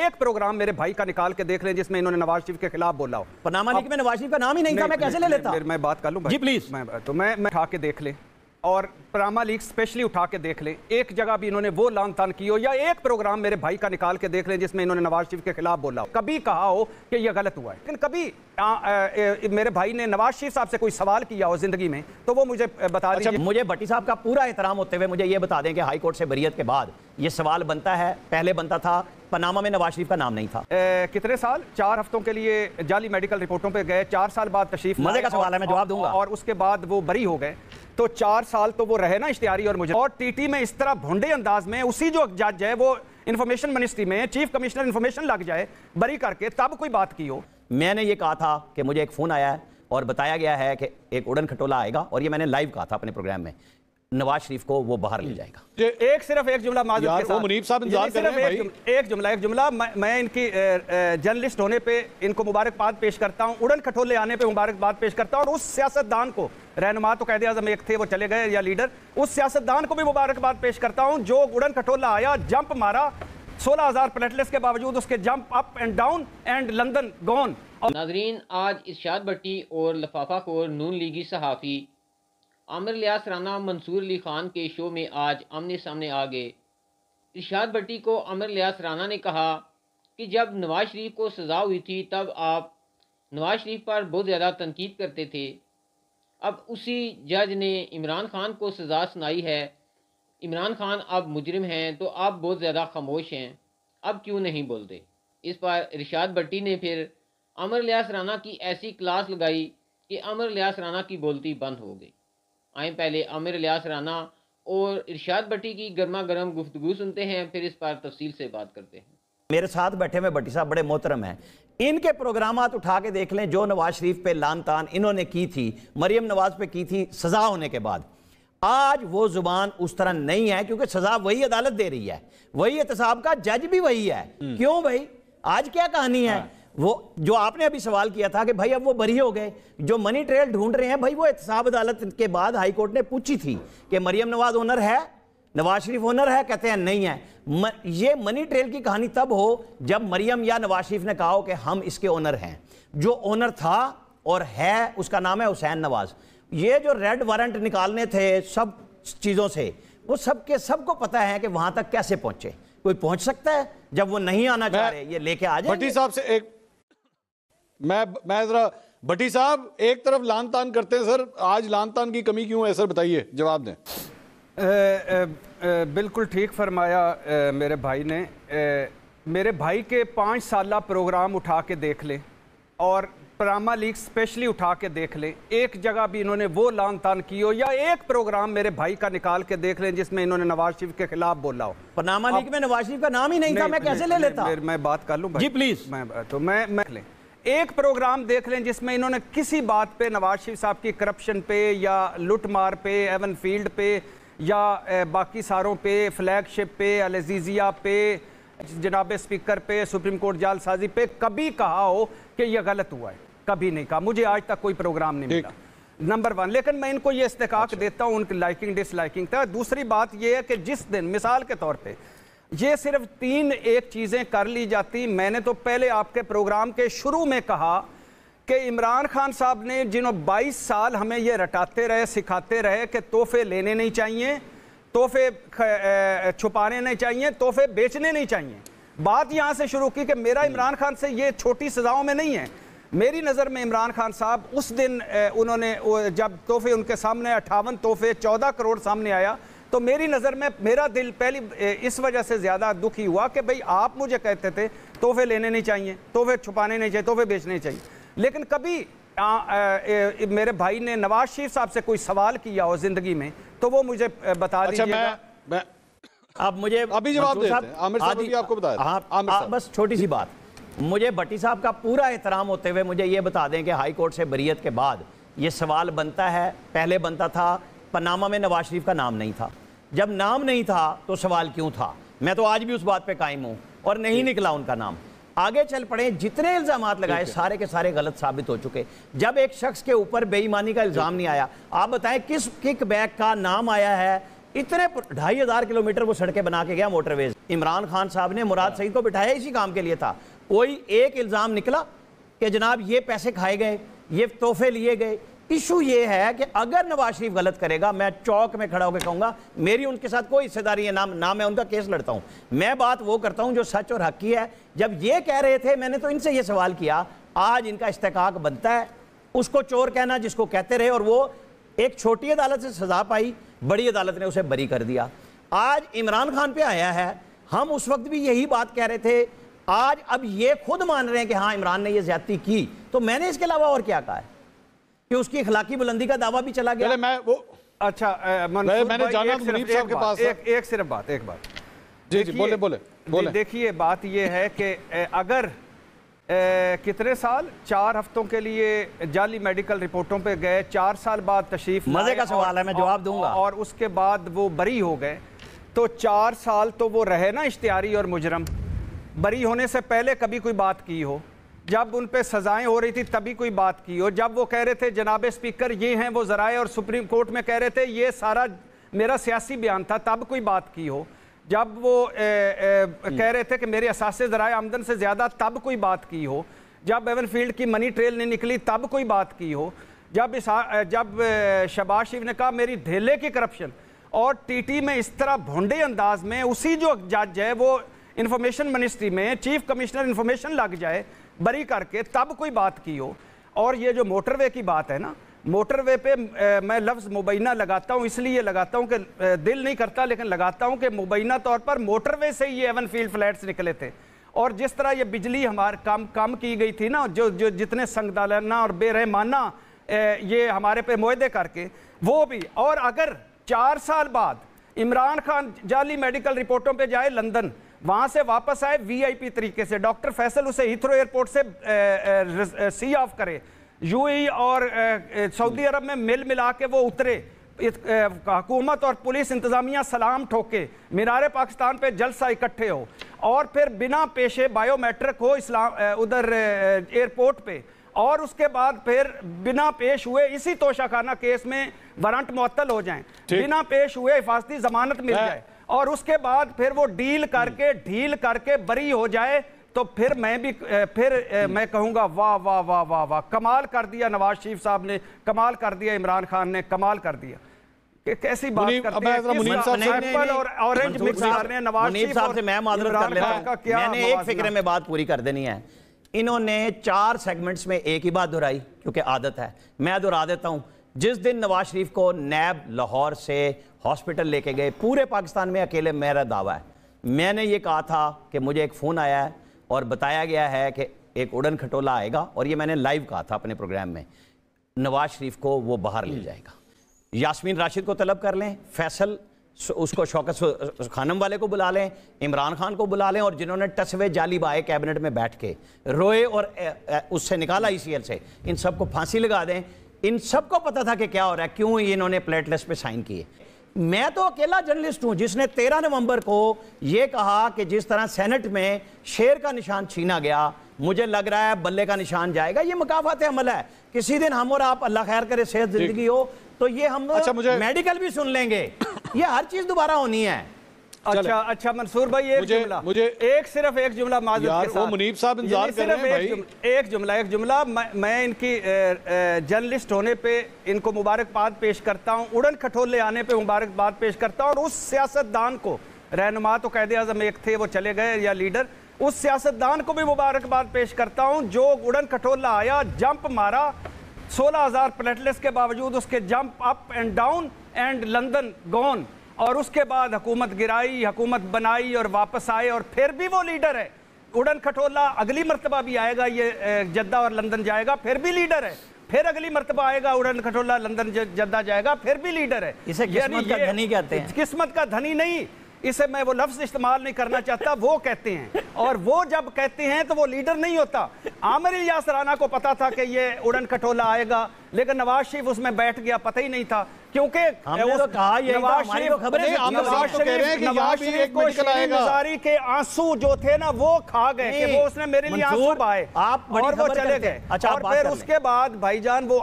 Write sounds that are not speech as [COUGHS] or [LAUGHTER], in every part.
एक प्रोग्राम मेरे भाई का निकाल के देख लें जिसमें इन्होंने नवाज शरीफ के खिलाफ बोला हो पनामा लीग में नवाज शरीफ का नाम ही नहीं था मैं कैसे ले लेता मैं बात कर लूँ प्लीज मैं तो मैं उठा के देख लें और पनामा लीग स्पेशली उठा के देख लें एक जगह भी इन्होंने वो लान तान की हो या एक प्रोग्राम मेरे भाई का निकाल के देख लें जिसमें इन्होंने नवाज शरीफ के खिलाफ बोला हो कभी कहा हो कि यह गलत हुआ है लेकिन कभी आ, आ, आ, मेरे भाई ने नवाज शरीफ साहब से कोई सवाल किया हो जिंदगी में तो वो मुझे बता अच्छा, दीजिए मुझे भट्टी साहब का पूरा एहतराम होते हुए मुझे ये बता दें कि हाईकोर्ट से बरीत के बाद ये सवाल बनता है पहले बनता था पनामा में नवाज शरीफ का नाम नहीं था ए, कितने साल चार हफ्तों के लिए जाली मेडिकल रिपोर्टों पे गए चार साल बाद तशरीफ मजे का सवाल है मैं जवाब दूंगा और उसके बाद वो बरी हो गए तो चार साल तो वो रहे ना इश्तियारी और मुझे और टीटी में इस तरह भुंडे अंदाज में उसी जो जज है वो इन्फॉर्मेशन मिनिस्ट्री में चीफ कमिश्नर इन्फॉर्मेशन लग जाए बरी करके तब कोई बात की हो मैंने ये कहा था कि मुझे एक फ़ोन आया है और बताया गया है कि एक उड़न खटोला आएगा और ये मैंने लाइव कहा था अपने प्रोग्राम में नवाज शरीफ को वो बाहर ले जाएगा एक सिर्फ एक जुमला मुनीब साहब इंतजार एक जुमला एक जुमला मैं इनकी जर्नलिस्ट होने पर इनको मुबारकबाद पेश करता हूँ उड़न खटोले आने पर मुबारकबाद पेश करता हूँ और उस सियासतदान को रहनुमा तो कैद आजम एक थे वो चले गए या लीडर उस सियासतदान को भी मुबारकबाद पेश करता हूँ जो उड़न खटोला आया जंप मारा सोलह हजार प्लेटलेस के बावजूद उसके jump up and down and London gone नाजरीन आज इर्शाद भट्टी और लफाफा खोर नून लीगी सहाफ़ी आमिर लियास राना मंसूर अली खान के शो में आज आमने सामने आ गए इर्शाद भट्टी को आमिर लियास राना ने कहा कि जब नवाज शरीफ को सज़ा हुई थी तब आप नवाज शरीफ पर बहुत ज़्यादा तनकीद करते थे अब उसी जज ने इमरान खान को सज़ा सुनाई है इमरान खान अब मुजरिम हैं तो आप बहुत ज़्यादा खामोश हैं अब क्यों नहीं बोलते इस पर इर्शाद भट्टी ने फिर अमर लियास राना की ऐसी क्लास लगाई कि अमर लियास राना की बोलती बंद हो गई आए पहले आमिर लियास राना और इरशाद भट्टी की गर्मा गर्म गुफ्तु सुनते हैं फिर इस पर तफसील से बात करते हैं मेरे साथ बैठे हुए भट्टी साहब बड़े मोहतरम हैं इनके प्रोग्राम उठा के देख लें जो नवाज शरीफ पे लान तान इन्होंने की थी मरियम नवाज पे की थी सज़ा होने के बाद आज वो ज़ुबान उस तरह नहीं है क्योंकि सज़ा वही अदालत दे रही है वही एहतसाब का जज भी वही है हम्म। क्यों भाई आज क्या कहानी है हाँ। वो जो आपने अभी सवाल किया था कि भाई अब वो बरी हो गए जो मनी ट्रेल ढूंढ रहे हैं भाई वो एहतसाब अदालत के बाद हाईकोर्ट ने पूछी थी कि मरियम नवाज ओनर है नवाज शरीफ ओनर है कहते हैं नहीं है म, ये मनी ट्रेल की कहानी तब हो जब मरियम या नवाज शरीफ ने कहा हो कि हम इसके ओनर हैं जो ओनर था और है उसका नाम है हुसैन नवाज ये जो रेड वारंट निकालने थे सब चीज़ों से वो सब के सबको पता है कि वहां तक कैसे पहुंचे कोई पहुंच सकता है जब वो नहीं आना चाह रहे ये लेके आ जाए भट्टी साहब से एक मैं मैं जरा भट्टी साहब एक तरफ लान तान करते हैं सर आज लान तान की कमी क्यों है सर बताइए जवाब दें बिल्कुल ठीक फरमाया मेरे भाई ने मेरे भाई के पाँच साल प्रोग्राम उठा के देख लें और परामा लीग स्पेशली उठा के देख लें एक जगह भी इन्होंने वो लान तान की हो या एक प्रोग्राम मेरे भाई का निकाल के देख लें जिसमें इन्होंने नवाज शरीफ के खिलाफ बोला हो पनामा लीग में नवाज शरीफ का नाम ही नहीं, नहीं था मैं कैसे ले लेता मैं बात कर लूँ जी प्लीज मैं तो मैं मैं लें एक प्रोग्राम देख लें जिसमें इन्होंने किसी बात पे नवाज शरीफ साहब की करप्शन पे या लुटमार पे एवन फील्ड पे या बाकी सारों पे फ्लैगशिप पे अलजीजिया पे जनाब स्पीकर पे सुप्रीम कोर्ट जालसाजी पे कभी कहा हो कि यह गलत हुआ है कभी नहीं कहा मुझे आज तक कोई प्रोग्राम नहीं मिला नंबर वन लेकिन मैं इनको ये इस्तेक अच्छा। देता हूँ उनकी लाइकिंग डिसलाइकिंग तक दूसरी बात यह है कि जिस दिन मिसाल के तौर पर ये सिर्फ तीन एक चीज़ें कर ली जाती मैंने तो पहले आपके प्रोग्राम के शुरू में कहा कि इमरान खान साहब ने जिन्हों 22 साल हमें ये रटाते रहे सिखाते रहे कि तोहफे लेने नहीं चाहिए तोहफे छुपाने नहीं चाहिए तोहफे बेचने नहीं चाहिए बात यहाँ से शुरू की कि मेरा हम्म। इमरान खान से ये छोटी सज़ाओं में नहीं है मेरी नज़र में इमरान खान साहब उस दिन उन्होंने जब तोहफे उनके सामने अट्ठावन तोहफे चौदह करोड़ सामने आया तो मेरी नज़र में मेरा दिल पहली इस वजह से ज़्यादा दुखी हुआ कि भाई आप मुझे कहते थे तोहफे लेने नहीं चाहिए तोहफे छुपाने नहीं चाहिए तोहफे बेचने चाहिए लेकिन कभी आ, आ, ए, मेरे भाई ने नवाज शरीफ साहब से कोई सवाल किया हो ज़िंदगी में तो वो मुझे बता अच्छा, मैं, अब मुझे अभी जवाब आपको बताया हाँ, हाँ, बस छोटी सी बात मुझे भट्टी साहब का पूरा एहतराम होते हुए मुझे ये बता दें कि हाई कोर्ट से बरीत के बाद ये सवाल बनता है पहले बनता था पनामा में नवाज शरीफ का नाम नहीं था जब नाम नहीं था तो सवाल क्यों था मैं तो आज भी उस बात पे कायम हूँ और नहीं निकला उनका नाम आगे चल पड़े जितने इल्जाम लगाए सारे के सारे गलत साबित हो चुके जब एक शख्स के ऊपर बेईमानी का इल्जाम नहीं आया आप बताएं किस किक बैक का नाम आया है इतने ढाई हजार किलोमीटर वो सड़कें बना के गया मोटरवेज इमरान खान साहब ने मुराद हाँ। सईद को बिठाया इसी काम के लिए था कोई एक इल्जाम निकला कि जनाब ये पैसे खाए गए ये तोहफे लिए गए इशू ये है कि अगर नवाज शरीफ गलत करेगा मैं चौक में खड़ा होकर कहूंगा मेरी उनके साथ कोई हिस्सेदारी है नाम ना मैं उनका केस लड़ता हूं मैं बात वो करता हूं जो सच और हक की है जब ये कह रहे थे मैंने तो इनसे ये सवाल किया आज इनका इस्तेकाक बनता है उसको चोर कहना जिसको कहते रहे और वो एक छोटी अदालत से सजा पाई बड़ी अदालत ने उसे बरी कर दिया आज इमरान खान पे आया है हम उस वक्त भी यही बात कह रहे थे आज अब ये खुद मान रहे हैं कि हाँ इमरान ने ये ज्यादा की तो मैंने इसके अलावा और क्या कहा है कि उसकी इखलाकी बुलंदी का दावा भी चला गया मैं वो अच्छा आ, मैंने जाना मुनीब साहब के पास एक, एक सिर्फ बात एक बात जी जी बोले बोले बोले देखिए बात ये है कि अगर ए, कितने साल चार हफ्तों के लिए जाली मेडिकल रिपोर्टों पे गए चार साल बाद तशरीफ मजे का सवाल है मैं जवाब दूंगा और उसके बाद वो बरी हो गए तो चार साल तो वो रहे ना इश्तियारी और मुजरम बरी होने से पहले कभी कोई बात की हो जब उन पर सज़ाएँ हो रही थी तभी कोई बात की और जब वो कह रहे थे जनाब स्पीकर ये हैं वो ज़राए और सुप्रीम कोर्ट में कह रहे थे ये सारा मेरा सियासी बयान था तब कोई बात की हो जब वो ए, ए, कह रहे थे कि मेरे असासे ज़राए आमदन से ज़्यादा तब कोई बात की हो जब एवन फील्ड की मनी ट्रेल नहीं निकली तब कोई बात की हो जब इस जब शबाज शिव ने कहा मेरी धेले की करप्शन और टीटी में इस तरह भोंडे अंदाज में उसी जो जज है वो इन्फॉर्मेशन मिनिस्ट्री में चीफ कमिश्नर इन्फॉर्मेशन लग जाए बरी करके तब कोई बात की हो और ये जो मोटरवे की बात है ना मोटरवे पे मैं लफ्ज़ मुबैना लगाता हूँ इसलिए लगाता हूँ कि दिल नहीं करता लेकिन लगाता हूँ कि मुबैना तौर पर मोटरवे से ही एवन फील्ड फ्लैट्स निकले थे और जिस तरह ये बिजली हमारे कम कम की गई थी ना जो जो जितने संगदालाना और बेरहमाना ये हमारे पे मुहदे करके वो भी और अगर चार साल बाद इमरान खान जाली मेडिकल रिपोर्टों पर जाए लंदन वहां से वापस आए वीआईपी तरीके से डॉक्टर फैसल उसे हिथ्रो एयरपोर्ट से सी ऑफ करे यूएई e और सऊदी अरब में मिल मिला के वो उतरे हुकूमत और पुलिस इंतजामिया सलाम ठोके मीनार पाकिस्तान पे जलसा इकट्ठे हो और फिर बिना पेशे बायोमेट्रिक हो इस्लाम उधर एयरपोर्ट पे और उसके बाद फिर बिना पेश हुए इसी तोशाखाना केस में वारंट मुअत्तल हो जाए बिना पेश हुए हिफाजती जमानत मिल जाए और उसके बाद फिर वो डील करके ढील करके बरी हो जाए तो फिर मैं भी फिर मैं कहूंगा वाह वाह वाह वाह वाह कमाल कर दिया नवाज शरीफ साहब ने कमाल कर दिया इमरान खान ने कमाल कर दिया कैसी बात करते हैं और ऑरेंज हैं नवाज शरीफ साहब से मैं कर लेता मैंने एक फिक्र में बात पूरी कर देनी है इन्होंने चार सेगमेंट्स में एक ही बात दोहराई क्योंकि आदत है मैं दोहरा देता हूं जिस दिन नवाज शरीफ को नैब लाहौर से हॉस्पिटल लेके गए पूरे पाकिस्तान में अकेले मेरा दावा है मैंने ये कहा था कि मुझे एक फ़ोन आया है और बताया गया है कि एक उड़न खटोला आएगा और ये मैंने लाइव कहा था अपने प्रोग्राम में नवाज शरीफ को वो बाहर ले हम्म। जाएगा यासमीन राशिद को तलब कर लें फैसल उसको शौकत खानम वाले को बुला लें इमरान खान को बुला लें और जिन्होंने टसवे जाली बाए कैबिनेट में बैठ के रोए और उससे निकाला ई से इन सबको फांसी लगा दें इन सबको पता था कि क्या हो रहा है क्यों इन्होंने प्लेटलेस पे साइन किए मैं तो अकेला जर्नलिस्ट हूं जिसने 13 नवंबर को यह कहा कि जिस तरह सेनेट में शेर का निशान छीना गया मुझे लग रहा है बल्ले का निशान जाएगा ये मकाफत अमल है किसी दिन हम और आप अल्लाह खैर करे सेहत जिंदगी हो तो ये हम अच्छा, मेडिकल भी सुन लेंगे ये हर चीज़ दोबारा होनी है अच्छा अच्छा मंसूर भाई एक जुमला मुझे एक सिर्फ एक जुमला वो मुनीब साहब इंतजार कर रहे हैं भाई एक जुमला एक जुमला मैं, इनकी जर्नलिस्ट होने पे इनको मुबारकबाद पेश करता हूँ उड़न खटोले आने पे मुबारकबाद पेश करता हूँ और उस सियासतदान को रहनुमा तो कैद आजम एक थे वो चले गए या लीडर उस सियासतदान को भी मुबारकबाद पेश करता हूँ जो उड़न खटोला आया जंप मारा सोलह हज़ार प्लेटलेट्स के बावजूद उसके jump up and down and London gone और उसके बाद हुकूमत गिराई हुकूमत बनाई और वापस आए और फिर भी वो लीडर है उड़न खटोला अगली मरतबा भी आएगा ये जद्दा और लंदन जाएगा फिर भी लीडर है फिर अगली मरतबा आएगा उड़न खटोला लंदन जद्दा जाएगा फिर भी लीडर है इसे किस्मत का धनी कहते हैं किस्मत का धनी नहीं इसे मैं वो लफ्ज इस्तेमाल नहीं करना चाहता वो कहते हैं और वो जब कहते हैं तो वो लीडर नहीं होता आमिर यासराना को पता था कि ये उड़न खटोला आएगा लेकिन नवाज शरीफ उसमें बैठ गया पता ही नहीं था क्योंकि तो नवाज शरीफ तो नवाज तो शरीफ को के आंसू जो थे ना वो खा गए कि वो उसने मेरे लिए आंसू पाए आप और वो चले गए अच्छा और फिर उसके बाद भाईजान वो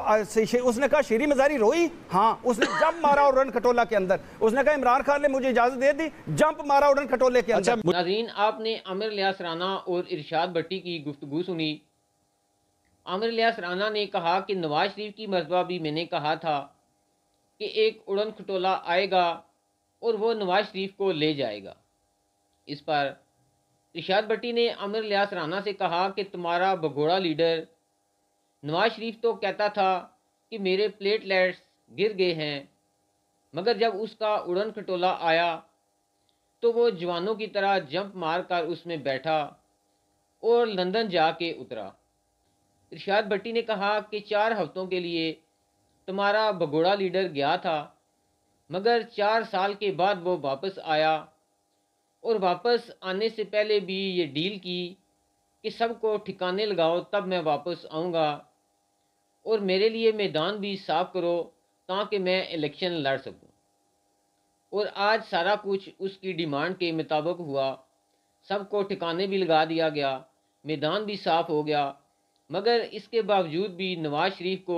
उसने कहा शेरी मजारी रोई हाँ उसने [COUGHS] जंप मारा और रन खटोला के अंदर उसने कहा इमरान खान ने मुझे इजाजत दे दी जंप मारा उड़न खटोले के अच्छा, अंदर नाजीन आपने अमिर लिया राना और इरशाद भट्टी की गुफ्तगु सुनी आमिर लिया राना ने कहा कि नवाज शरीफ की मरतबा भी मैंने कहा था कि एक उड़न खटोला आएगा और वो नवाज शरीफ को ले जाएगा इस पर इशाद भट्टी ने आमिर लिया राना से कहा कि तुम्हारा भगोड़ा लीडर नवाज शरीफ तो कहता था कि मेरे प्लेटलेट्स गिर गए हैं मगर जब उसका उड़न खटोला आया तो वो जवानों की तरह जंप मार कर उसमें बैठा और लंदन जाके उतरा इर्शाद भट्टी ने कहा कि चार हफ्तों के लिए तुम्हारा भगोड़ा लीडर गया था मगर चार साल के बाद वो वापस आया और वापस आने से पहले भी ये डील की कि सबको ठिकाने लगाओ तब मैं वापस आऊँगा और मेरे लिए मैदान भी साफ करो ताकि मैं इलेक्शन लड़ सकूँ और आज सारा कुछ उसकी डिमांड के मुताबिक हुआ सबको ठिकाने भी लगा दिया गया मैदान भी साफ हो गया मगर इसके बावजूद भी नवाज शरीफ को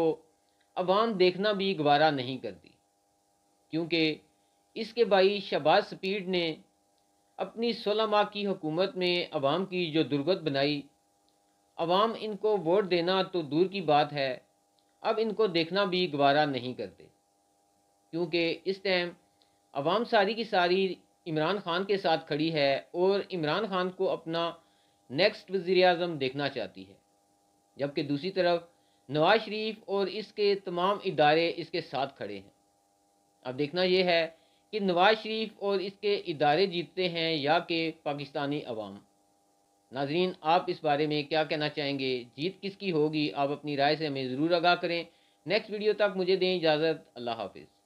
अवाम देखना भी गवारा नहीं करती क्योंकि इसके भाई शहबाज स्पीड ने अपनी सोलह माह की हुकूमत में अवाम की जो दुर्गत बनाई अवाम इनको वोट देना तो दूर की बात है अब इनको देखना भी गवारा नहीं करते क्योंकि इस टाइम अवाम सारी की सारी इमरान खान के साथ खड़ी है और इमरान खान को अपना नेक्स्ट वज़ी अजम देखना चाहती है जबकि दूसरी तरफ नवाज शरीफ और इसके तमाम इदारे इसके साथ खड़े हैं अब देखना यह है कि नवाज शरीफ और इसके इदारे जीतते हैं या कि पाकिस्तानी अवाम नाजरीन आप इस बारे में क्या कहना चाहेंगे जीत किसकी होगी आप अपनी राय से हमें ज़रूर आगाह करें नेक्स्ट वीडियो तक मुझे दें इजाज़त अल्लाह हाफिज़